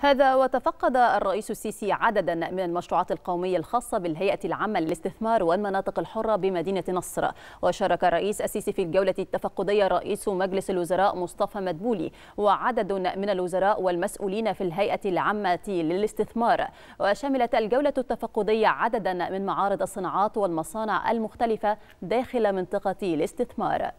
هذا وتفقد الرئيس السيسي عددا من المشروعات القومية الخاصة بالهيئة العامة للاستثمار والمناطق الحرة بمدينة نصر وشارك الرئيس السيسي في الجولة التفقدية رئيس مجلس الوزراء مصطفى مدبولي وعدد من الوزراء والمسؤولين في الهيئة العامة للاستثمار وشملت الجولة التفقدية عددا من معارض الصناعات والمصانع المختلفة داخل منطقة الاستثمار